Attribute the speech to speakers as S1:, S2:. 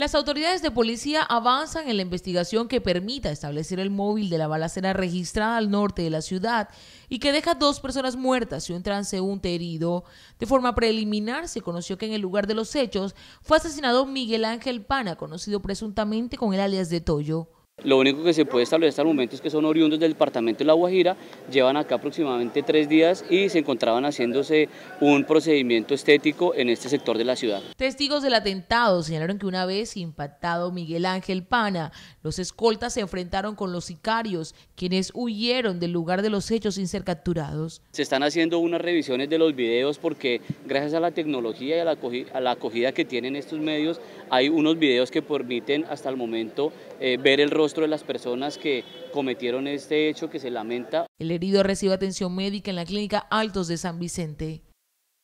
S1: Las autoridades de policía avanzan en la investigación que permita establecer el móvil de la balacera registrada al norte de la ciudad y que deja dos personas muertas y un transeúnte herido. De forma preliminar, se conoció que en el lugar de los hechos fue asesinado Miguel Ángel Pana, conocido presuntamente con el alias de Toyo.
S2: Lo único que se puede establecer hasta el momento es que son oriundos del departamento de La Guajira, llevan acá aproximadamente tres días y se encontraban haciéndose un procedimiento estético en este sector de la ciudad.
S1: Testigos del atentado señalaron que una vez impactado Miguel Ángel Pana, los escoltas se enfrentaron con los sicarios, quienes huyeron del lugar de los hechos sin ser capturados.
S2: Se están haciendo unas revisiones de los videos porque gracias a la tecnología y a la, acogida, que tienen estos medios, hay unos videos que permiten hasta el momento eh, ver el rostro de las personas que cometieron este hecho que se lamenta.
S1: El herido recibe atención médica en la clínica Altos de San Vicente.